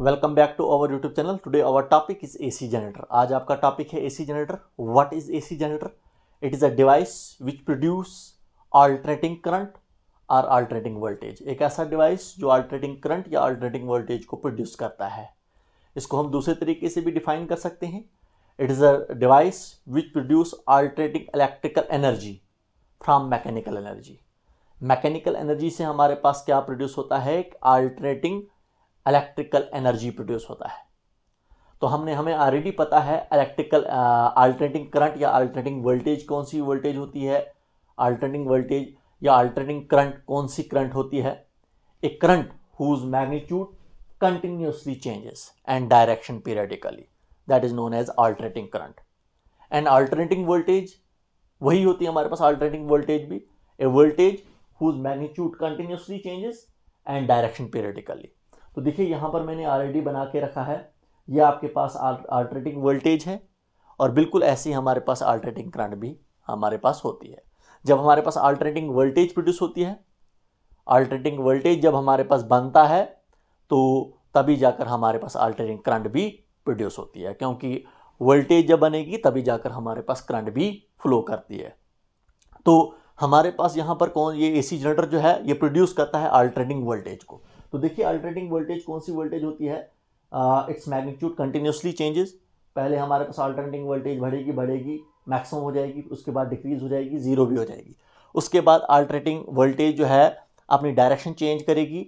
welcome back to our YouTube channel today our topic is AC generator आज आपका topic है AC generator what is AC generator it is a device which produce alternating current और alternating voltage एक ऐसा device जो alternating current या alternating voltage को produce करता है इसको हम दूसरे तरीके से भी डिफाइन कर सकते हैं it is a device which produce alternating electrical energy from mechanical energy mechanical energy से हमारे पास क्या प्रोड्यूस होता है एक ऑल्टरनेटिंग इलेक्ट्रिकल एनर्जी प्रोड्यूस होता है तो हमने हमें ऑलरेडी पता है इलेक्ट्रिकल अल्टरनेटिंग करंट या अल्टरनेटिंग वोल्टेज कौन सी वोल्टेज होती है अल्टरनेटिंग वोल्टेज या अल्टरनेटिंग करंट कौन सी करंट होती है एक current whose magnitude continuously changes and direction periodically that is known as alternating current and alternating voltage वही होती है हमारे पास अल्टरनेटिंग वोल्टेज भी a voltage whose magnitude continuously changes and direction periodically तो देखिए यहाँ पर मैंने आर बना के रखा है यह आपके पास आल्ट्रेटिंग वोल्टेज है और बिल्कुल ऐसी हमारे पास आल्ट्रेटिंग करंट भी हमारे पास होती है जब हमारे पास आल्ट्रेटिंग वोल्टेज प्रोड्यूस होती है आल्ट्रेटिंग वोल्टेज जब हमारे पास बनता है तो तभी जाकर हमारे पास आल्ट्रेटिंग करंट भी प्रोड्यूस होती है क्योंकि वोल्टेज जब बनेगी तभी जाकर हमारे पास करंट भी फ्लो करती है तो हमारे पास यहाँ पर कौन ये ए जनरेटर जो है ये प्रोड्यूस करता है आल्ट्रेटिंग वोल्टेज को तो देखिए अल्टरनेटिंग वोल्टेज कौन सी वोल्टेज होती है इट्स मैग्नीट्यूड कंटिन्यूसली चेंजेस पहले हमारे पास अल्टरनेटिंग वोल्टेज बढ़ेगी बढ़ेगी मैक्सिमम हो जाएगी उसके बाद डिक्रीज हो जाएगी ज़ीरो भी हो जाएगी उसके बाद अल्टरनेटिंग वोल्टेज जो है अपनी डायरेक्शन चेंज करेगी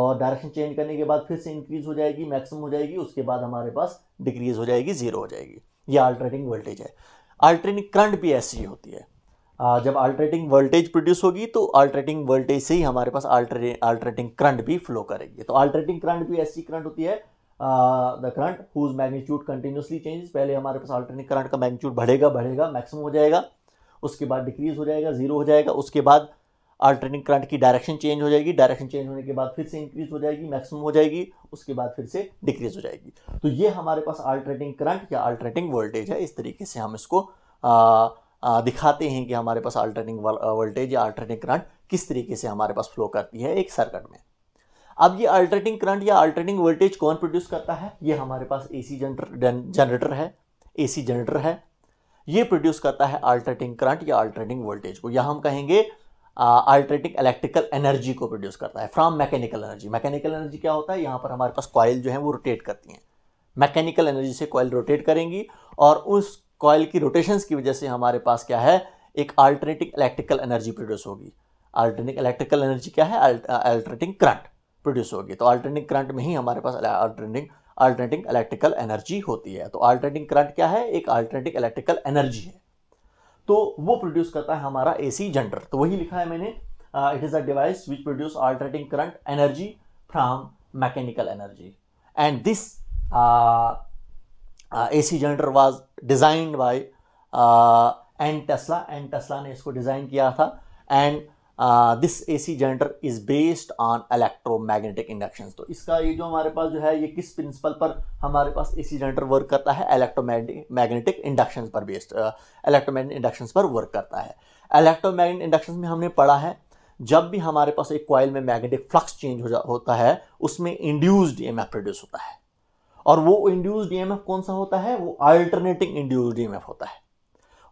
और डायरेक्शन चेंज करने के बाद फिर से इंक्रीज हो जाएगी मैक्सिमम हो जाएगी उसके बाद हमारे पास डिक्रीज हो जाएगी ज़ीरो हो जाएगी ये अल्टरनेटिंग वोल्टेज है अल्टरनेटिंग करंट भी ऐसी होती है जब अल्ट्रेटिंग वोल्टेज प्रोड्यूस होगी तो अल्ट्रेटिंग वोल्टेज से ही हमारे पास अल्ट्रेटिंग करंट भी फ्लो करेगी तो अल्ट्रेटिंग करंट भी ऐसी करंट होती है the current whose magnitude continuously changes पहले हमारे पास अल्टरनेटिंग करंट का मैग्नीट्यूड बढ़ेगा बढ़ेगा मैक्सिमम हो जाएगा उसके बाद डिक्रीज हो जाएगा जीरो हो जाएगा उसके बाद अल्टरनेटिंग करंट की डायरेक्शन चेंज हो जाएगी डायरेक्शन चेंज होने के बाद फिर से इंक्रीज हो जाएगी मैक्सिमम हो जाएगी उसके बाद फिर से डिक्रीज हो जाएगी तो ये हमारे पास अल्टरनेटिंग करंट या अल्टरनेटिंग वोल्टेज है इस तरीके से हम इसको दिखाते हैं कि हमारे पास अल्टरनेटिंग वोल्टेज या अल्टरनेटिंग करंट किस तरीके से हमारे पास फ्लो करती है एक सर्किट में अब ये अल्टरनेटिंग करंट या अल्टरनेटिंग वोल्टेज कौन प्रोड्यूस करता है ये हमारे पास ए सी जनरेटर है ए सी जनरेटर है ये प्रोड्यूस करता है अल्टरनेटिंग करंट या अल्टरनेटिंग वोल्टेज को या हम कहेंगे अल्टरनेटिंग इलेक्ट्रिकल एनर्जी को प्रोड्यूस करता है from mechanical energy mechanical energy क्या होता है यहाँ पर हमारे पास कॉयल जो है वो रोटेट करती हैं मैकेनिकल एनर्जी से कॉयल रोटेट करेंगी और उस कॉयल की रोटेशंस की वजह से हमारे पास क्या है एक अल्टरनेटिंग इलेक्ट्रिकल एनर्जी प्रोड्यूस होगी अल्टरनेटिंग इलेक्ट्रिकल एनर्जी क्या है अल्टरनेटिंग करंट प्रोड्यूस होगी तो अल्टरनेटिंग करंट में ही हमारे पास अल्टरनेटिंग अल्टरनेटिंग इलेक्ट्रिकल एनर्जी होती है तो अल्टरनेटिंग करंट क्या है एक अल्टरनेटिंग इलेक्ट्रिकल एनर्जी है तो वो प्रोड्यूस करता है हमारा एसी जनरेटर तो वही लिखा है मैंने it is a device which produce alternating current energy from mechanical energy and this A C generator was designed by and Tesla and Tesla ने इसको डिज़ाइन किया था and this A C generator is based on magnetic induction तो इसका ये जो हमारे पास जो है ये किस प्रिंसिपल पर हमारे पास ए सी जनरेटर वर्क करता है मैग्नेटिक इंडक्शन पर बेस्ड मैग्नेटिक इंडक्शन पर वर्क करता है इलेक्ट्रोमैग्नेटिक इंडक्शन में हमने पढ़ा है जब भी हमारे पास एक कॉयल में मैग्नेटिक फ्लक्स चेंज हो जा होता है उसमें इंड्यूस्ड एम प्रोड्यूस होता है और वो इंड्यूस डीएमएफ e कौन सा होता है वो अल्टरनेटिंग इंड्यूस डीएमएफ होता है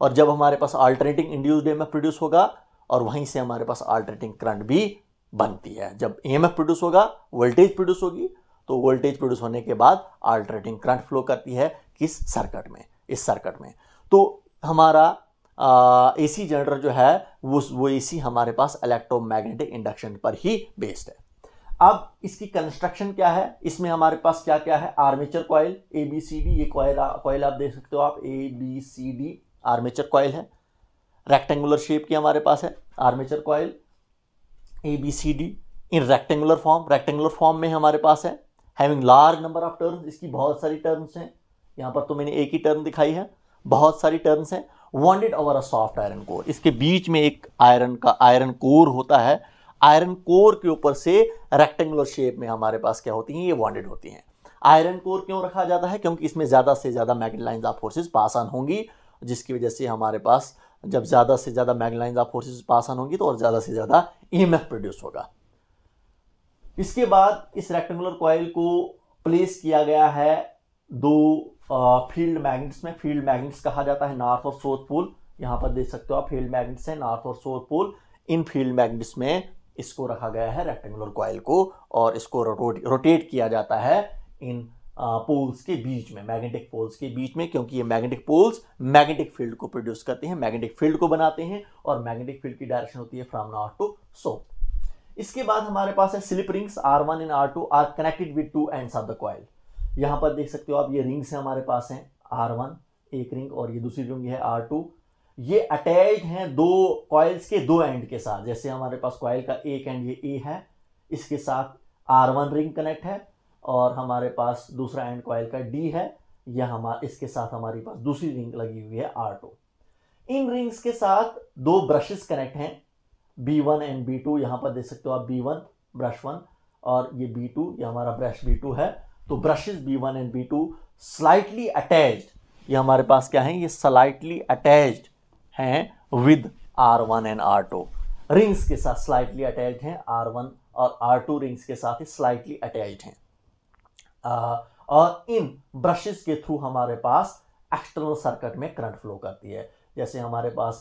और जब हमारे पास अल्टरनेटिंग इंड्यूस डीएमएफ प्रोड्यूस होगा और वहीं से हमारे पास अल्टरनेटिंग करंट भी बनती है जब ईएमएफ e प्रोड्यूस होगा वोल्टेज प्रोड्यूस होगी तो वोल्टेज प्रोड्यूस होने के बाद अल्टरनेटिंग करंट फ्लो करती है किस सर्किट में इस सर्किट में तो हमारा ए सी जनरेटर जो है वो वो ए सी हमारे पास इलेक्ट्रोमैग्नेटिक इंडक्शन पर ही बेस्ड है अब इसकी कंस्ट्रक्शन क्या है इसमें हमारे पास क्या क्या है armature coil A B C D ये कॉयल कॉयल आप देख सकते हो आप A B C D armature coil है रेक्टेंगुलर शेप की हमारे पास है armature coil A B C D in rectangular form rectangular form में हमारे पास है having large number of terms इसकी बहुत सारी टर्म्स हैं यहाँ पर तो मैंने एक ही टर्म दिखाई है बहुत सारी टर्म्स हैं wanted over a soft iron core इसके बीच में एक आयरन का आयरन कोर होता है आयरन कोर के ऊपर से रेक्टेंगुलर शेप में हमारे पास क्या होती हैं ये वॉन्डेड होती हैं आयरन कोर क्यों रखा जाता है क्योंकि इसमें ज़्यादा से ज़्यादा mag lines of forces pass on होंगी जिसकी वजह से हमारे पास जब ज़्यादा से ज़्यादा mag lines of forces pass on होंगी तो और ज़्यादा से ज़्यादा ई प्रोड्यूस होगा इसके बाद इस रेक्टेंगुलर कॉयल को प्लेस किया गया है दो फील्ड मैग्नेट्स में फील्ड मैग्नेट्स कहा जाता है नॉर्थ और साउथ पोल यहाँ पर देख सकते हो आप फील्ड मैग्नेट्स हैं नॉर्थ और साउथ पोल इन फील्ड मैग्नेट्स में इसको रखा गया है रेक्टेंगुलर कॉयल को और इसको रोटेट किया जाता है इन पोल्स के बीच में मैग्नेटिक पोल्स के बीच में क्योंकि ये मैग्नेटिक पोल्स मैग्नेटिक फील्ड को प्रोड्यूस करते हैं मैग्नेटिक फील्ड को बनाते हैं और मैग्नेटिक फील्ड की डायरेक्शन होती है फ्रॉम नॉर्थ टू साउथ इसके बाद हमारे पास है slip rings R one and R two R connected with two ends of the coil यहाँ पर देख सकते हो आप ये रिंग्स हैं हमारे पास हैं आर वन एक रिंग और ये दूसरी रिंग है आर टू ये अटैच हैं दो कॉयल्स के दो एंड के साथ जैसे हमारे पास कॉयल का एक एंड ये ए है इसके साथ आर वन रिंग कनेक्ट है और हमारे पास दूसरा एंड कॉयल का डी है यह हमारा इसके साथ हमारे पास दूसरी रिंग लगी हुई है आर टू इन रिंग्स के साथ दो ब्रशेस कनेक्ट हैं B one and B two यहाँ पर देख सकते हो आप बी वन ब्रश वन और ये बी टू ये हमारा ब्रश बी टू है तो brushes B one and B two slightly attached ये हमारे पास क्या है ये स्लाइटली अटैच्ड हैं with R one and R two rings के साथ स्लाइटली अटैच्ड हैं आर वन और आर टू रिंग्स के साथ ही स्लाइटली अटैच्ड हैं और इन ब्रशेस के थ्रू हमारे पास एक्सटर्नल सर्किट में करंट फ्लो करती है जैसे हमारे पास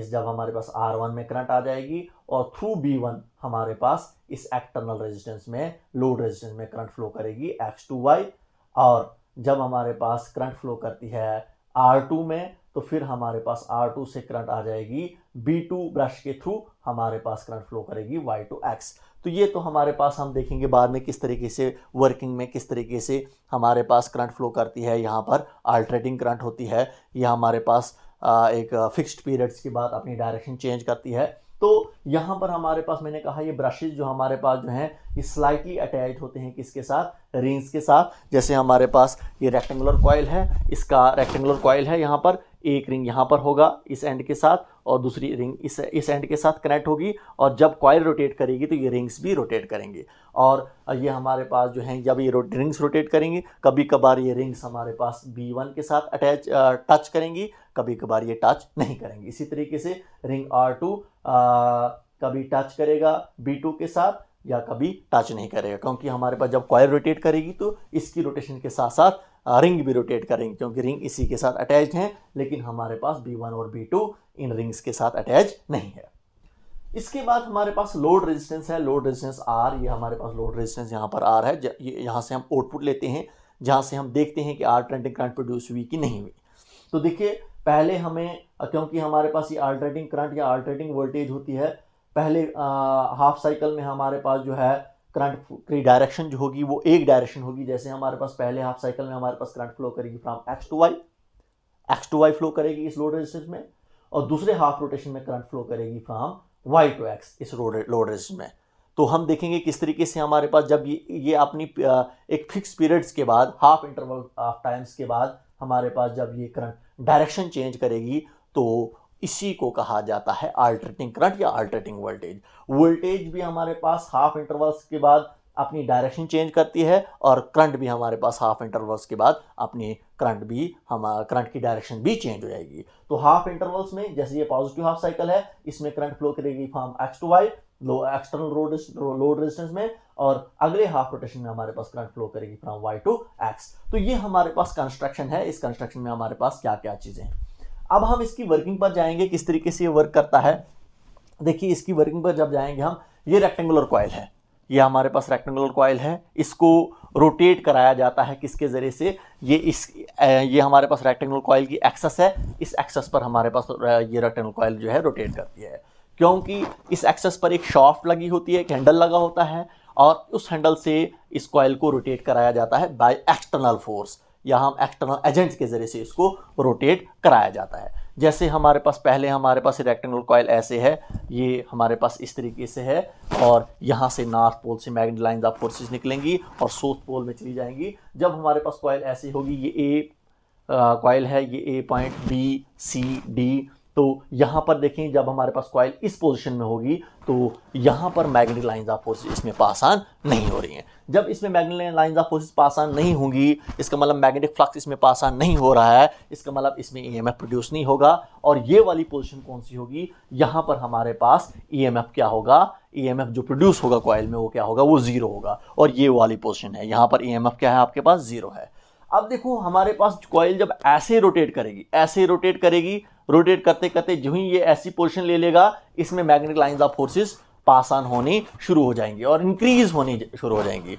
इस जब हमारे पास आर वन में करंट आ जाएगी और थ्रू बी वन हमारे पास इस एक्टर्नल रेजिस्टेंस में लोड रेजिस्टेंस में करंट फ्लो करेगी एक्स टू वाई और जब हमारे पास करंट फ्लो करती है आर टू में तो फिर हमारे पास R2 से करंट आ जाएगी B2 ब्रश के थ्रू हमारे पास करंट फ्लो करेगी Y2X तो ये तो हमारे पास हम देखेंगे बाद में किस तरीके से वर्किंग में किस तरीके से हमारे पास करंट फ्लो करती है यहाँ पर आल्ट्रेटिंग करंट होती है यह हमारे पास एक फिक्स्ड पीरियड्स के बाद अपनी डायरेक्शन चेंज करती है तो यहाँ पर हमारे पास मैंने कहा ये ब्रशेज जो हमारे पास जो हैं ये स्लाइटली अटैच होते हैं किसके साथ रिंग्स के साथ जैसे हमारे पास ये रेक्टेंगुलर कॉयल है इसका रेक्टेंगुलर कॉयल है यहाँ पर एक रिंग यहाँ पर होगा इस एंड के साथ और दूसरी रिंग इस इस एंड के साथ कनेक्ट होगी और जब कॉयल रोटेट करेगी तो ये रिंग्स भी रोटेट करेंगे और ये हमारे पास जो हैं जब ये रो, रिंग्स रोटेट करेंगे कभी कभार ये रिंग्स हमारे पास बी वन के साथ अटैच टच करेंगी कभी कभार ये टच नहीं करेंगी इसी तरीके से रिंग आर टू कभी टच करेगा बी टू के साथ या कभी टच नहीं करेगा क्योंकि हमारे पास जब कॉयल रोटेट करेगी तो इसकी रोटेशन के साथ साथ रिंग भी रोटेट करेंगे क्योंकि रिंग इसी के साथ अटैच हैं लेकिन हमारे पास बी वन और बी टू इन रिंग्स के साथ अटैच नहीं है इसके बाद हमारे पास लोड रेजिस्टेंस है लोड रेजिस्टेंस आर ये हमारे पास लोड रेजिस्टेंस यहाँ पर आर है यहाँ से हम आउटपुट लेते हैं जहाँ से हम देखते हैं कि आर ट्रेंडिंग करंट प्रोड्यूस हुई कि नहीं हुई तो देखिए पहले हमें क्योंकि हमारे पास ये आल्ट्रेटिंग करंट या आल्ट्रेटिंग वोल्टेज होती है पहले हाफ साइकिल में हमारे पास जो है करंट की डायरेक्शन जो होगी वो एक डायरेक्शन होगी जैसे हमारे पास पहले हाफ साइकिल में हमारे पास करंट फ्लो करेगी from X to Y X to Y flow करेगी इस लोड रेजिस्टेंस में और दूसरे हाफ रोटेशन में करंट फ्लो करेगी फ्रॉम वाई टू एक्स इस लोड रेजिस्टेंस में तो हम देखेंगे किस तरीके से हमारे पास जब ये ये अपनी एक फिक्स पीरियड्स के बाद हाफ इंटरवल ऑफ टाइम्स के बाद हमारे पास जब ये करंट डायरेक्शन चेंज करेगी तो इसी को कहा जाता है आल्टरेटिंग करंट या अल्टरनेटिंग वोल्टेज वोल्टेज भी हमारे पास हाफ इंटरवल्स के बाद अपनी डायरेक्शन चेंज करती है और करंट भी हमारे पास हाफ इंटरवल्स के बाद अपनी करंट भी हम करंट की डायरेक्शन भी चेंज हो जाएगी तो हाफ इंटरवल्स में जैसे ये पॉजिटिव हाफ साइकिल है इसमें करंट फ्लो करेगी फॉर्म एक्स टू वाई लो एक्सटर्नल रोड लोड रेजिस्टेंस में और अगले हाफ रोटेशन में हमारे पास करंट फ्लो करेगी फ्रॉम वाई टू एक्स तो ये हमारे पास कंस्ट्रक्शन है इस कंस्ट्रक्शन में हमारे पास क्या क्या चीज़ें हैं अब हम इसकी वर्किंग पर जाएंगे किस तरीके से ये वर्क करता है देखिए इसकी वर्किंग पर जब जाएंगे हम ये रेक्टेंगुलर कॉयल है ये हमारे पास रेक्टेंगुलर कॉयल है इसको रोटेट कराया जाता है किसके ज़रिए से ये इस ये हमारे पास रेक्टेंगुलर कॉयल की एक्सेस है इस एक्सेस पर हमारे पास ये रेक्टेंगुलर कॉयल जो है रोटेट करती है क्योंकि इस एक्सेस पर एक शॉफ्ट लगी होती है एक हैंडल लगा होता है और उस हैंडल से इस कॉयल को रोटेट कराया जाता है बाय एक्सटर्नल फोर्स या हम एक्सटर्नल एजेंट्स के ज़रिए से इसको रोटेट कराया जाता है जैसे हमारे पास पहले हमारे पास रेक्टेंगल कॉयल ऐसे है ये हमारे पास इस तरीके से है और यहाँ से नॉर्थ पोल से मैग्नेट लाइन ऑफ फोर्सेज निकलेंगी और साउथ पोल में चली जाएंगी जब हमारे पास कॉयल ऐसी होगी ये ए कॉयल है ये A point B C D तो यहाँ पर देखें जब हमारे पास क्वाइल इस पोजीशन में होगी तो यहाँ पर मैग्नेटिक लाइंस ऑफ फोर्स इसमें पास ऑन नहीं हो रही हैं जब इसमें magnetic lines of force pass on नहीं होंगी इसका मतलब मैग्नेटिक फ्लक्स इसमें पास नहीं हो रहा है इसका मतलब इसमें ईएमएफ प्रोड्यूस नहीं होगा और ये वाली पोजीशन कौन सी होगी यहाँ पर हमारे पास ईएमएफ क्या होगा एफ जो प्रोड्यूस होगा कॉयल में वो क्या होगा वो ज़ीरो होगा और ये वाली पोजिशन है यहाँ पर एफ क्या है आपके पास ज़ीरो है अब देखो हमारे पास कॉयल जब ऐसे रोटेट करेगी ऐसे रोटेट करेगी रोटेट करते करते जो ही ये ऐसी पोजिशन ले लेगा इसमें magnetic lines of forces pass on होने शुरू हो जाएंगी और इंक्रीज होनी शुरू हो जाएंगी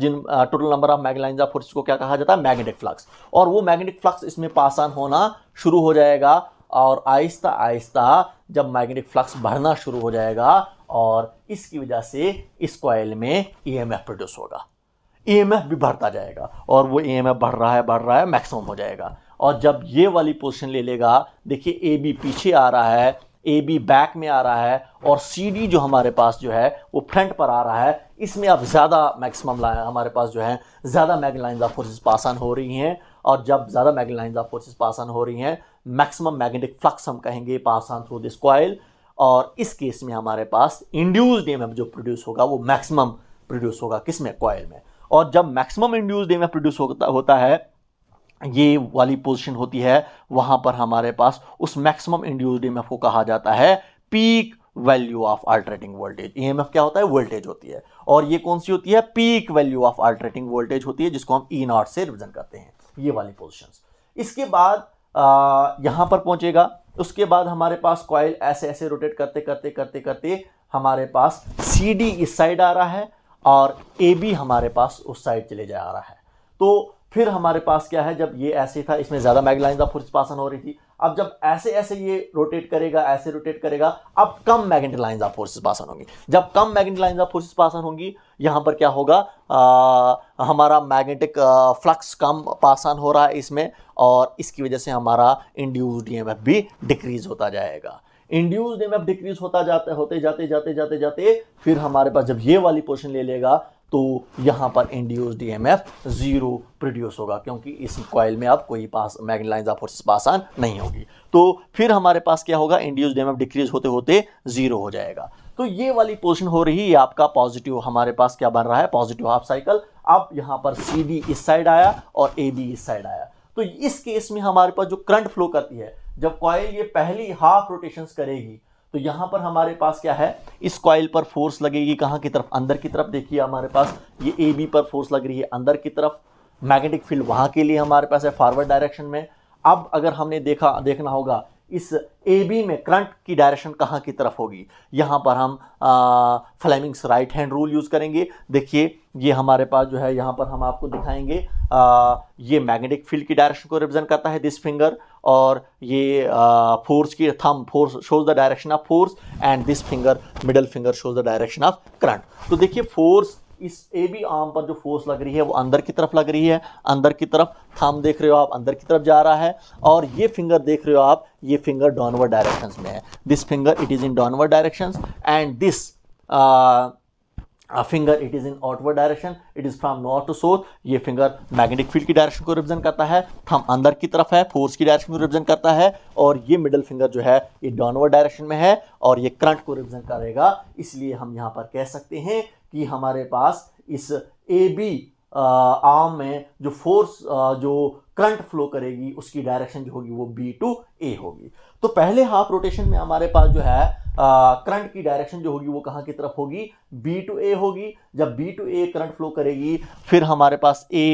जिन total number of magnetic of forces को क्या कहा जाता है मैग्नेटिक फ्लक्स और वो मैग्नेटिक फ्लक्स इसमें पास ऑन होना शुरू हो जाएगा और आहिस्ता आहिस्ता जब मैग्नेटिक फ्लक्स बढ़ना शुरू हो जाएगा और इसकी वजह से इस कॉयल में ई एम एफ प्रोड्यूस होगा ईएमएफ e भी बढ़ता जाएगा और वो ईएमएफ e बढ़ रहा है बढ़ रहा है मैक्सिमम हो जाएगा और जब ये वाली पोजिशन ले लेगा देखिए ए बी पीछे आ रहा है ए बी बैक में आ रहा है और सी डी जो हमारे पास जो है वो फ्रंट पर आ रहा है इसमें अब ज़्यादा मैक्सिमम लाइन हमारे पास जो है ज़्यादा mag lines of forces pass हो रही हैं और जब ज़्यादा mag line of forces pass हो रही हैं मैक्सिमम मैग्नेटिक फ्लक्स हम कहेंगे पास आन थ्रू दिस कॉयल और इस केस में हमारे पास इंड्यूस्ड एम e जो प्रोड्यूस होगा वो मैक्सिमम प्रोड्यूस होगा किस में कॉयल में और जब मैक्सिमम इंड्यूस्ड में प्रोड्यूस होता होता है ये वाली पोजीशन होती है वहां पर हमारे पास उस मैक्सिमम इंड्यूस्ड ई को कहा जाता है peak value of alternating voltage E क्या होता है वोल्टेज होती है और ये कौन सी होती है peak value of alternating voltage होती है जिसको हम ई e नॉट से रिप्रेजेंट करते हैं ये वाली पोजिशन इसके बाद यहां पर पहुंचेगा उसके बाद हमारे पास कॉयल ऐसे ऐसे रोटेट करते करते करते करते हमारे पास सी डी इस साइड आ रहा है और ए बी हमारे पास उस साइड चले जा रहा है तो फिर हमारे पास क्या है जब ये ऐसे था इसमें ज़्यादा लाइन ऑफ फोर्स पासन हो रही थी अब जब ऐसे ऐसे ये रोटेट करेगा ऐसे रोटेट करेगा अब कम magnetic lines of forces pass on होंगी जब कम magnetic lines of forces pass on होंगी यहाँ पर क्या होगा आ, हमारा मैग्नेटिक फ्लक्स कम पासन हो रहा है इसमें और इसकी वजह से हमारा इंड्यूस्ड ई भी डिक्रीज होता जाएगा इंड्यूस्ड एमएफ डिक्रीज होता जाता होते जाते जाते जाते जाते फिर हमारे पास जब ये वाली पोर्शन ले लेगा तो यहां पर इंड्यूस्ड एफ जीरो प्रोड्यूस होगा क्योंकि इस कॉयल में आप कोई pass magnet line of forces pass on नहीं होगी तो फिर हमारे पास क्या होगा इंड्यूस्ड एफ डिक्रीज होते होते जीरो हो जाएगा तो ये वाली पोर्शन हो रही है आपका पॉजिटिव हमारे पास क्या बन रहा है पॉजिटिव हाफ साइकिल अब यहां पर सी बी इस साइड आया और ए बी इस साइड आया तो इस केस में हमारे पास जो करंट फ्लो करती है जब कॉयल ये पहली हाफ रोटेशन करेगी तो यहां पर हमारे पास क्या है इस कॉयल पर फोर्स लगेगी कहाँ की तरफ अंदर की तरफ देखिए हमारे पास ये ए बी पर फोर्स लग रही है अंदर की तरफ मैग्नेटिक फील्ड वहां के लिए हमारे पास है फॉरवर्ड डायरेक्शन में अब अगर हमने देखा देखना होगा इस ए बी में करंट की डायरेक्शन कहाँ की तरफ होगी यहाँ पर हम Fleming's right hand rule use करेंगे देखिए ये हमारे पास जो है यहाँ पर हम आपको दिखाएंगे आ, ये मैग्नेटिक फील्ड की डायरेक्शन को रिप्रेजेंट करता है दिस फिंगर और ये फोर्स की thumb force shows the direction of force and this finger middle finger shows the direction of current तो देखिए फोर्स इस ए बी आर्म पर जो फोर्स लग रही है वो अंदर की तरफ लग रही है अंदर की तरफ थम देख रहे हो आप अंदर की तरफ जा रहा है और ये फिंगर देख रहे हो आप ये फिंगर डाउनवर्ड डायरेक्शंस में है this finger it is in downward directions and this finger it is in outward direction it is from north to south ये फिंगर मैग्नेटिक फील्ड की डायरेक्शन को रिप्रेजेंट करता है थम अंदर की तरफ है फोर्स की डायरेक्शन को रिप्रेजेंट करता है और ये मिडल फिंगर जो है ये डाउनवर्ड डायरेक्शन में है और ये करंट को रिप्रेजेंट करेगा इसलिए हम यहाँ पर कह सकते हैं कि हमारे पास इस ए बी आर्म में जो फोर्स जो करंट फ्लो करेगी उसकी डायरेक्शन जो होगी वो बी टू ए होगी तो पहले हाफ रोटेशन में हमारे पास जो है करंट की डायरेक्शन जो होगी वो कहाँ की तरफ होगी बी टू ए होगी जब B to A current flow करेगी फिर हमारे पास ए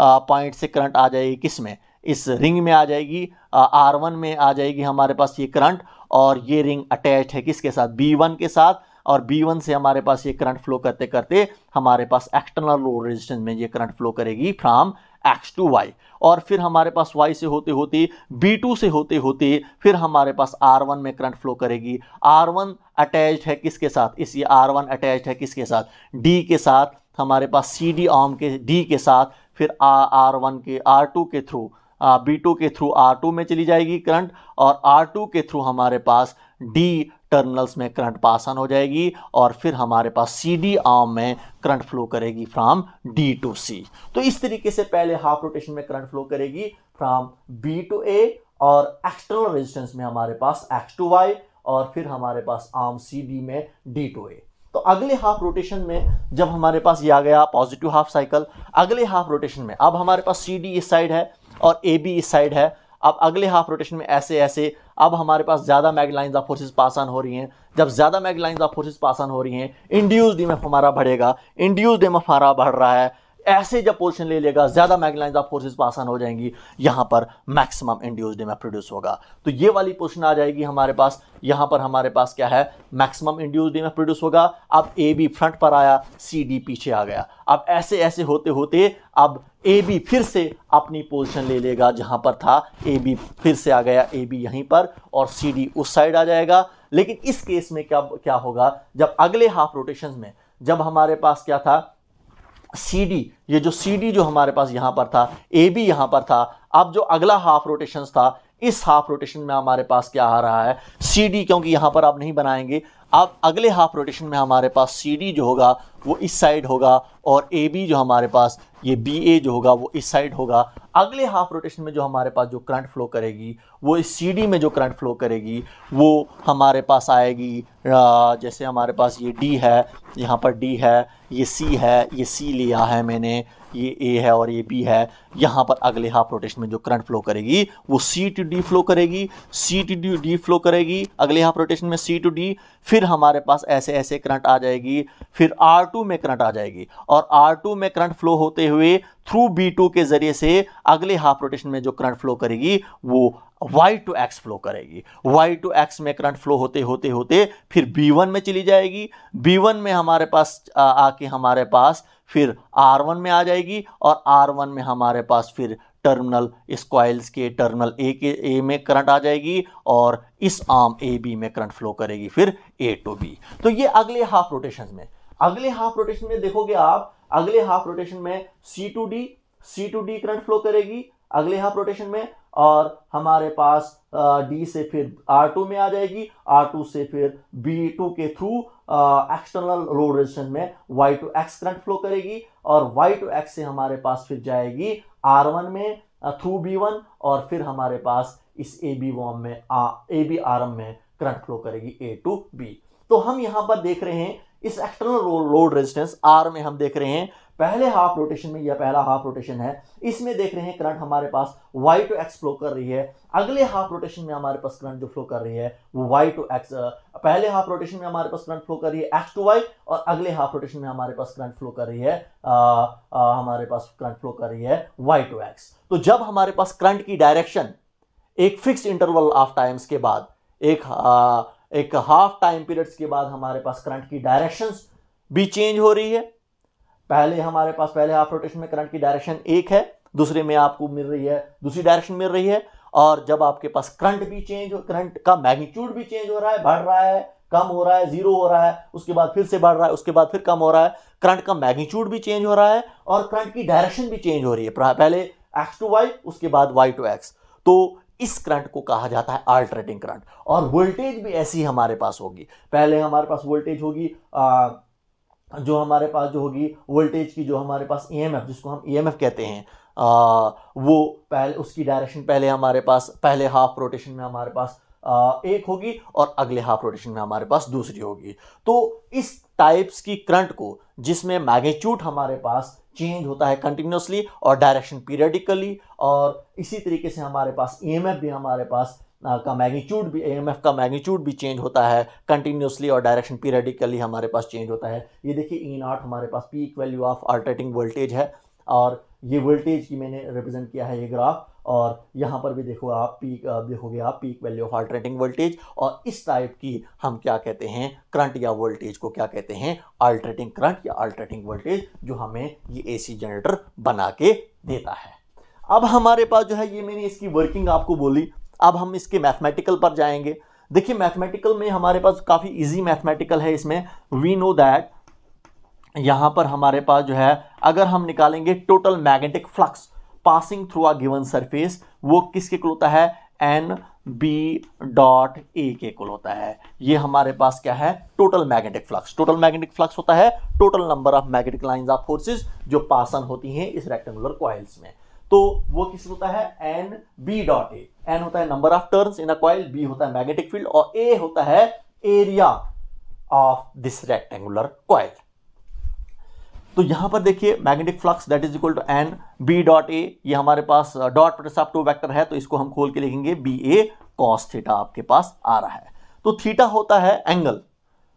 पॉइंट से करंट आ जाएगी किस में इस रिंग में आ जाएगी आर वन में आ जाएगी हमारे पास ये करंट और ये रिंग अटैच है किसके साथ बी वन के साथ और बी वन से हमारे पास ये करंट फ्लो करते करते हमारे पास एक्सटर्नल लोड रेजिस्टेंस में ये करंट फ्लो करेगी फ्राम एक्स टू वाई और फिर हमारे पास वाई से होते होते बी टू से होते होते फिर हमारे पास आर वन में करंट फ्लो करेगी आर वन अटैच है किसके साथ इसलिए आर वन अटैच है किसके साथ डी के साथ हमारे पास सी डी आर्म के डी के साथ फिर आर वन के आर टू के थ्रू बी टू के थ्रू आर टू में चली जाएगी करंट और आर टू के थ्रू हमारे पास डी टर्मिनल्स में करंट पास ऑन हो जाएगी और फिर हमारे पास सी डी आर्म में करंट फ्लो करेगी फ्रॉम डी टू सी तो इस तरीके से पहले हाफ रोटेशन में करंट फ्लो करेगी फ्रॉम बी टू ए और एक्सटर्नल रेजिस्टेंस में हमारे पास एक्स टू वाई और फिर हमारे पास आर्म सी डी में डी टू ए तो अगले हाफ रोटेशन में जब हमारे पास ये आ गया पॉजिटिव हाफ साइकिल अगले हाफ रोटेशन में अब हमारे पास सी डी इस साइड है और ए बी इस साइड है अब अगले हाफ रोटेशन में ऐसे ऐसे अब हमारे पास ज़्यादा mag lines of forces pass on हो रही हैं जब ज़्यादा mag lines of forces pass on हो रही हैं इंड्यूस ईएमएफ हमारा बढ़ेगा इंड्यूस ईएमएफ हमारा बढ़ रहा है ऐसे जब पोजिशन ले लेगा ज़्यादा मैगनाइज आप फोर्सेज पर आसान हो जाएंगी यहां पर मैक्सिमम इंड्यूस डीमा प्रोड्यूस होगा तो ये वाली पोजिशन आ जाएगी हमारे पास यहां पर हमारे पास क्या है मैक्सिमम इंड्यूस डीमा प्रोड्यूस होगा अब ए बी फ्रंट पर आया सी डी पीछे आ गया अब ऐसे ऐसे होते होते अब ए बी फिर से अपनी पोजिशन ले लेगा जहां पर था ए बी फिर से आ गया ए बी यहीं पर और सी डी उस साइड आ जाएगा लेकिन इस केस में क्या क्या होगा जब अगले हाफ रोटेशन में जब हमारे पास क्या था सी ये जो सी जो हमारे पास यहाँ पर था ए बी यहाँ पर था अब जो अगला हाफ रोटेशन था इस हाफ रोटेशन में हमारे पास क्या आ रहा है सी क्योंकि यहाँ पर आप नहीं बनाएंगे अब अगले हाफ रोटेशन में हमारे पास सी जो होगा वो इस साइड होगा और ए बी जो हमारे पास ये बी ए जो होगा वो इस साइड होगा अगले हाफ रोटेशन में जो हमारे पास जो करंट फ्लो करेगी वो इस सी डी में जो करंट फ्लो करेगी वो हमारे पास आएगी जैसे हमारे पास ये डी है यहाँ पर डी है ये सी है ये सी लिया है मैंने ये ए है और ये बी है यहाँ पर अगले हाफ रोटेशन में जो करंट फ्लो करेगी वो सी टू डी फ्लो करेगी C to D D flow करेगी अगले हाफ रोटेशन में सी टू डी फिर हमारे पास ऐसे ऐसे करंट आ जाएगी फिर आर टू में करंट आ जाएगी और टू में करंट फ्लो होते हुए थ्रू टू के जरिए से अगले हाफ रोटेशन में जो करंट फ्लो करेगी वो y टू x फ्लो करेगी y टू x में करंट फ्लो होते होते होते फिर b1 में चली जाएगी b1 में हमारे पास आके हमारे पास फिर r1 में आ जाएगी और r1 में हमारे पास फिर टर्मिनल स्क्वाइल्स के टर्मिनल ए के ए में करंट आ जाएगी और इस आर्म ए बी में करंट फ्लो करेगी फिर ए टू बी तो ये अगले हाफ रोटेशन में अगले हाफ रोटेशन में देखोगे आप अगले हाफ रोटेशन में C to D C to D current flow करेगी अगले हाफ रोटेशन में और हमारे पास डी से फिर आर टू में आ जाएगी आर टू से फिर बी टू के थ्रू एक्सटर्नल लोड रेजिस्टेंस में Y to X current flow करेगी और वाई टू एक्स से हमारे पास फिर जाएगी आर वन में थ्रू बी वन और फिर हमारे पास इस ए बी वॉम में ए बी आर एम में करंट फ्लो करेगी ए टू बी तो हम यहां पर देख रहे हैं इस एक्सटर्नल लोड रेजिस्टेंस आर में हम देख रहे हैं पहले हाफ रोटेशन में यह पहला हाफ रोटेशन है इसमें देख रहे हैं करंट हमारे पास वाई टू एक्स फ्लो कर रही है अगले हाफ रोटेशन में हमारे पास करंट जो फ्लो कर रही है वो वाई टू एक्स पहले हाफ रोटेशन में हमारे पास करंट फ्लो कर रही है एक्स टू वाई और अगले हाफ रोटेशन में हमारे पास करंट फ्लो कर रही है आ, आ, हमारे पास करंट फ्लो कर रही है वाई टू एक्स तो जब हमारे पास करंट की डायरेक्शन एक फिक्स इंटरवल ऑफ टाइम्स के बाद एक आ, एक हाफ टाइम पीरियड्स के बाद हमारे पास करंट की डायरेक्शंस भी चेंज हो रही है पहले हमारे पास पहले हाफ रोटेशन में करंट की डायरेक्शन एक है दूसरे में आपको मिल रही है दूसरी डायरेक्शन मिल रही है और जब आपके पास करंट भी चेंज हो करंट का मैग्नीट्यूड भी चेंज हो रहा है बढ़ रहा है कम हो रहा है जीरो हो रहा है उसके बाद फिर से बढ़ रहा है उसके बाद फिर कम हो रहा है करंट का मैग्नीट्यूड भी चेंज हो रहा है और करंट की डायरेक्शन भी चेंज हो रही है पहले एक्स टू वाई उसके बाद वाई टू एक्स तो इस करंट को कहा जाता है अल्टरनेटिंग करंट और वोल्टेज भी ऐसी हमारे पास होगी पहले हमारे पास वोल्टेज होगी जो हमारे पास जो होगी वोल्टेज की जो हमारे पास ईएमएफ e जिसको हम ईएमएफ e कहते हैं आ, वो पहले उसकी डायरेक्शन पहले हमारे पास पहले हाफ रोटेशन में हमारे पास आ, एक होगी और अगले हाफ रोटेशन में हमारे पास दूसरी होगी तो इस टाइप्स की करंट को जिसमें मैग्नीट्यूड हमारे पास चेंज होता है कंटिन्यूसली और डायरेक्शन पीरियडिकली और इसी तरीके से हमारे पास ई e भी हमारे पास का मैग्नीट्यूड भी ए e का मैग्नीट्यूड भी चेंज होता है कंटिन्यूसली और डायरेक्शन पीरियडिकली हमारे पास चेंज होता है ये देखिए ई नॉट हमारे पास peak value of alternating voltage है और ये वोल्टेज की मैंने रिप्रेजेंट किया है ये ग्राफ और यहाँ पर भी देखो आप पीक देखोगे आप peak value of alternating voltage और इस टाइप की हम क्या कहते हैं करंट या वोल्टेज को क्या कहते हैं अल्टरनेटिंग करंट या अल्टरनेटिंग वोल्टेज जो हमें ये एसी जनरेटर बना के देता है अब हमारे पास जो है ये मैंने इसकी वर्किंग आपको बोली अब हम इसके मैथमेटिकल पर जाएंगे देखिए मैथमेटिकल में हमारे पास काफ़ी इजी मैथमेटिकल है इसमें वी नो दैट यहाँ पर हमारे पास जो है अगर हम निकालेंगे total magnetic flux passing through a given surface वो किसके कुल होता है एन बी डॉट ए के कुल होता है ये हमारे पास क्या है total magnetic flux total magnetic flux होता है total number of magnetic lines of forces जो पासन होती हैं इस रेक्टेंगुलर क्वाइल्स में तो वो किस होता है N B dot A N होता है नंबर ऑफ टर्न इन अल बी होता है मैग्नेटिक फील्ड और ए होता है area of this rectangular coil तो यहां पर देखिए magnetic flux that is equal to N B dot A ये हमारे पास डॉट प्रोटेसप्टो वैक्टर है तो इसको हम खोल के लिखेंगे बी ए कॉस थीटा आपके पास आ रहा है तो थीटा होता है एंगल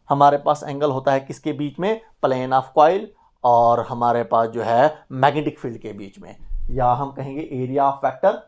हमारे पास एंगल होता है किसके बीच में प्लेन ऑफ कॉइल और हमारे पास जो है मैग्नेटिक फील्ड के बीच में या हम कहेंगे area of vector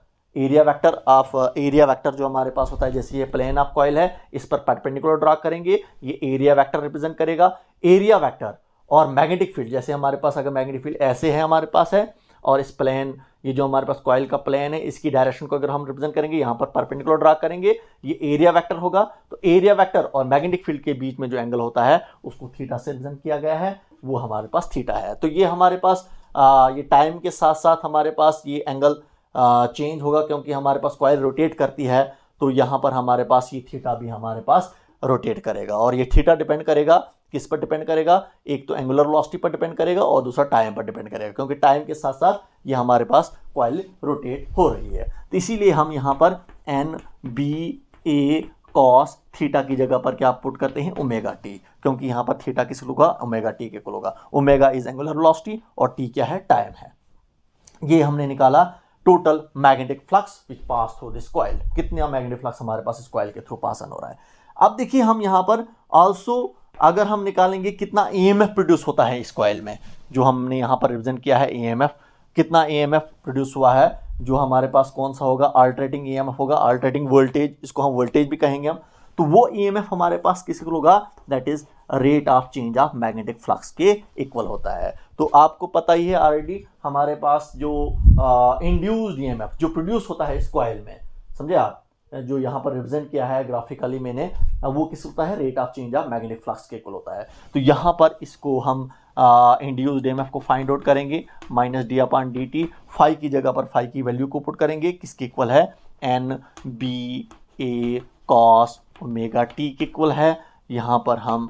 area vector of area vector जो हमारे पास होता है जैसे ये प्लेन ऑफ कॉइल है इस पर परपेंडिकुलर ड्रा करेंगे ये एरिया वेक्टर रिप्रेजेंट करेगा एरिया वेक्टर और मैग्नेटिक फील्ड जैसे हमारे पास अगर मैग्नेटिक फील्ड ऐसे है हमारे पास है और इस प्लेन ये जो हमारे पास कॉयल का प्लेन है इसकी डायरेक्शन को अगर हम रिप्रेजेंट करेंगे यहाँ पर परपेंडिकुलर ड्रा करेंगे ये एरिया वेक्टर होगा तो एरिया वेक्टर और मैग्नेटिक फील्ड के बीच में जो एंगल होता है उसको थीटा से रिप्रेजेंट किया गया है वो हमारे पास थीटा है तो ये हमारे पास आ, ये टाइम के साथ साथ हमारे पास ये एंगल चेंज होगा क्योंकि हमारे पास कॉयल रोटेट करती है तो यहाँ पर हमारे पास ये थीटा भी हमारे पास रोटेट करेगा और ये थीटा डिपेंड करेगा किस पर डिपेंड करेगा एक तो एंगुलर वेलोसिटी पर डिपेंड करेगा और दूसरा टाइम पर डिपेंड करेगा क्योंकि टाइम के साथ साथ ये हमारे पास क्वाइल रोटेट हो रही है तो इसीलिए हम यहाँ पर N B A cos theta की जगह पर क्या पुट करते हैं ओमेगा टी क्योंकि यहाँ पर थीटा किस होगा ओमेगा टी के कुल होगा ओमेगा इज एंगुलर वेलोसिटी और टी क्या है टाइम है ये हमने निकाला total magnetic flux which pass through this coil कितना मैग्नेटिक फ्लक्स हमारे पास इस कॉयल के थ्रू पासन हो रहा है अब देखिए हम यहाँ पर ऑल्सो अगर हम निकालेंगे कितना ई e प्रोड्यूस होता है इस कॉयल में जो हमने यहाँ पर रिप्रेजेंट किया है ई e कितना ई e प्रोड्यूस हुआ है जो हमारे पास कौन सा होगा अल्ट्रेटिंग ई होगा अल्ट्रेटिंग वोल्टेज इसको हम वोल्टेज भी कहेंगे हम तो वो ई हमारे पास किसी को होगा that is rate of change of magnetic flux के इक्वल होता है तो आपको पता ही है ऑलरेडी हमारे पास जो इंड्यूस्ड ई जो प्रोड्यूस होता है इस कॉयल में समझे आप जो यहाँ पर रिप्रेजेंट किया है ग्राफिकली मैंने वो किस होता है rate of change of magnetic flux के कुल होता है तो यहाँ पर इसको हम इंड्यूस्ड एम को फाइंड आउट करेंगे minus D upon D T phi की जगह पर फाइव की वैल्यू को पुट करेंगे किसके इक्वल है N B A cos omega T के इक्वल है यहाँ पर हम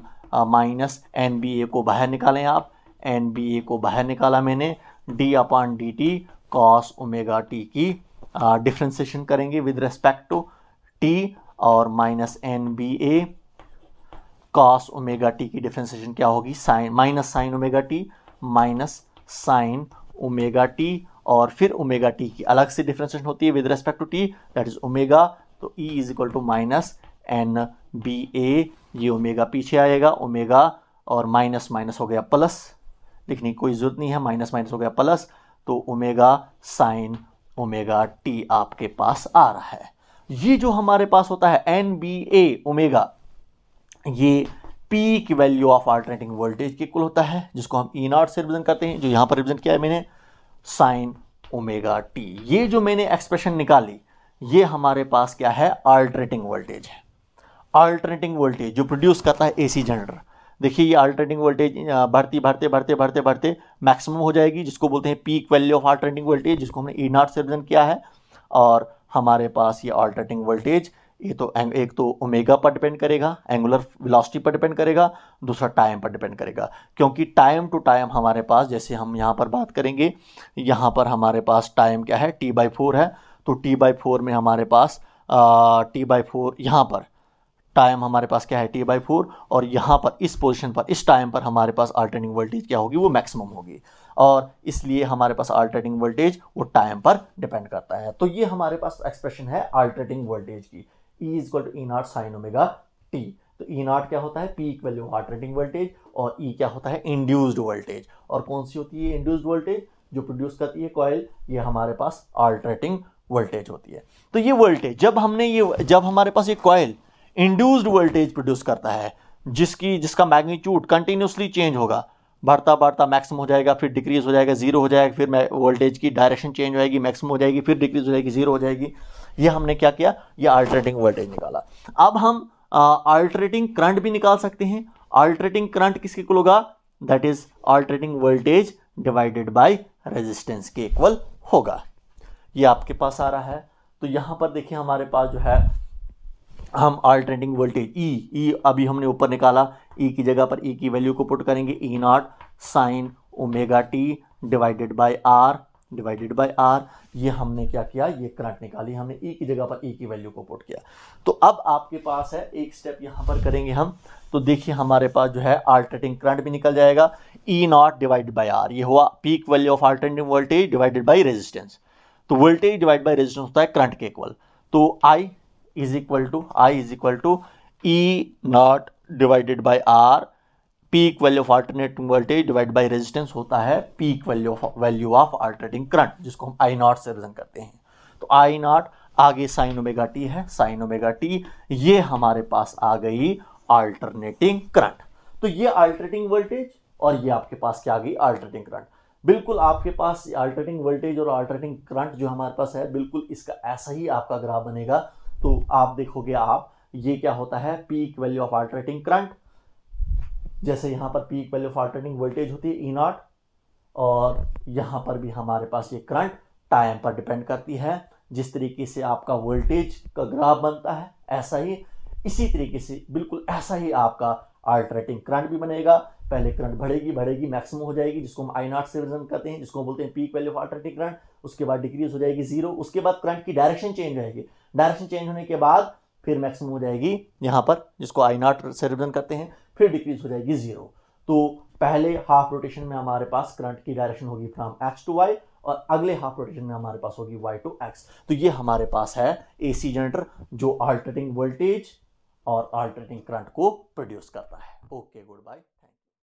माइनस एन बी ए को बाहर निकालें आप एन बी ए को बाहर निकाला मैंने D upon D T cos omega T की डिफ्रेंसिएशन करेंगे विद रेस्पेक्ट टू टी और minus N B A cos omega T की डिफ्रेंसिएशन क्या होगी sine minus sine omega T minus sine omega T और फिर ओमेगा टी की अलग से डिफ्रेंसिएशन होती है with respect to T that is omega तो E is equal to minus N B A ये ओमेगा पीछे आएगा ओमेगा और माइनस माइनस हो गया प्लस लिखने की कोई ज़रूरत नहीं है माइनस माइनस हो गया प्लस तो ओमेगा साइन ओमेगा टी आपके पास आ रहा है ये जो हमारे पास होता है एन बी ए ओमेगा ये peak value of alternating voltage के कुल होता है जिसको हम ई e नॉट से रिप्रेजेंट करते हैं जो यहाँ पर रिप्रेजेंट किया है मैंने साइन ओमेगा टी ये जो मैंने एक्सप्रेशन निकाली ये हमारे पास क्या है अल्टरनेटिंग वोल्टेज है अल्टरनेटिंग वोल्टेज जो प्रोड्यूस करता है एसी जनरेटर देखिए ये अल्टरनेटिंग वोल्टेज भरती भरते भरते भरते भरते मैक्सिमम हो जाएगी जिसको बोलते हैं peak value of alternating voltage जिसको हमने ई e नॉट से रिप्रेजेंट किया है और हमारे पास ये ऑल्टरनेटिंग वोल्टेज ये तो एक तो ओमेगा पर डिपेंड करेगा एंगुलर वेलोसिटी पर डिपेंड करेगा दूसरा टाइम पर डिपेंड करेगा क्योंकि टाइम टू टाइम हमारे पास जैसे हम यहाँ पर बात करेंगे यहाँ पर हमारे पास टाइम क्या है टी बाई फोर है तो टी बाई फोर में हमारे पास टी बाई फोर यहाँ पर टाइम हमारे पास क्या है टी बाई फोर और यहाँ पर इस पोजिशन पर इस टाइम पर हमारे पास अल्टरनेटिंग वोल्टेज क्या होगी वो मैक्सिमम होगी और इसलिए हमारे पास आल्ट्रेटिंग वोल्टेज वो टाइम पर डिपेंड करता है तो ये हमारे पास एक्सप्रेशन है आल्ट्रेटिंग वोल्टेज की E is to E naught sine omega T तो ई e नॉट क्या होता है P equal to alternating voltage और ई e क्या होता है इंड्यूस्ड वोल्टेज और कौन सी होती है इंड्यूस्ड वोल्टेज जो प्रोड्यूस करती है कॉयल ये हमारे पास आल्ट्रेटिंग वोल्टेज होती है तो ये वोल्टेज जब हमने ये जब हमारे पास ये कॉयल इंड्यूस्ड वोल्टेज प्रोड्यूस करता है जिसकी जिसका मैग्नीट्यूड कंटिन्यूसली चेंज होगा बढ़ता बढ़ता मैक्सिमम हो जाएगा फिर डिक्रीज हो जाएगा जीरो हो जाएगा फिर वोल्टेज की डायरेक्शन चेंज हो जाएगी मैक्सिमम हो जाएगी फिर डिक्रीज हो जाएगी जीरो हो जाएगी ये हमने क्या किया ये अल्टरनेटिंग वोल्टेज निकाला अब हम अल्टरनेटिंग करंट भी निकाल सकते हैं अल्टरनेटिंग करंट किसके इक्वल होगा that is alternating voltage divided by resistance के इक्वल होगा ये आपके पास आ रहा है तो यहां पर देखिए हमारे पास जो है हम अल्टरनेटिंग वोल्टेज ई ई अभी हमने ऊपर निकाला ई e की जगह पर ई e की वैल्यू को पुट करेंगे E naught sine omega T divided by R divided by R ये हमने क्या किया ये करंट निकाली हमने ई e की जगह पर ई की वैल्यू को पुट किया तो अब आपके पास है एक स्टेप यहाँ पर करेंगे हम तो देखिए हमारे पास जो है आल्टरनेटिंग करंट भी निकल जाएगा E naught divide by R ये हुआ peak value of alternating voltage divided by resistance तो वोल्टेज डिवाइड बाई रेजिस्टेंस होता है करंट के इक्वल तो I is equal to I is equal to E naught divided by R peak value of alternating voltage divide by resistance होता है peak value of value of alternating current जिसको हम I naught से represent करते हैं तो आई not आगे sine omega T है साइन ओमेगा टी ये हमारे पास आ गई अल्टरनेटिंग करंट तो ये अल्टरनेटिंग वोल्टेज और ये आपके पास क्या आ गई अल्टरनेटिंग करंट बिल्कुल आपके पास अल्टरनेटिंग वोल्टेज और अल्टरनेटिंग करंट जो हमारे पास है बिल्कुल इसका ऐसा ही आपका ग्राफ बनेगा तो आप देखोगे आप ये क्या होता है peak value of alternating current जैसे यहां पर peak value of alternating voltage होती है ई नॉट और यहां पर भी हमारे पास ये करंट टाइम पर डिपेंड करती है जिस तरीके से आपका वोल्टेज का ग्राफ बनता है ऐसा ही इसी तरीके से बिल्कुल ऐसा ही आपका आल्ट्रेटिंग करंट भी बनेगा पहले करंट बढ़ेगी बढ़ेगी मैक्सिमम हो जाएगी जिसको हम आई नॉट से रिप्रेजेंट करते हैं जिसको बोलते हैं peak value of alternating current उसके बाद डिक्रीज हो जाएगी जीरो उसके बाद करंट की डायरेक्शन चेंज रहेगी डायरेक्शन चेंज होने के बाद फिर मैक्सिमम हो जाएगी यहाँ पर जिसको आई नॉट से रिप्रेजेंट करते हैं फिर डिक्रीज हो जाएगी ज़ीरो तो पहले हाफ रोटेशन में हमारे पास करंट की डायरेक्शन होगी फ्रॉम एक्स टू वाई और अगले हाफ रोटेशन में हमारे पास होगी वाई टू एक्स तो ये हमारे पास है एसी जनरेटर जो आल्टरनेटिंग वोल्टेज और आल्टरनेटिंग करंट को प्रोड्यूस करता है ओके गुड बाय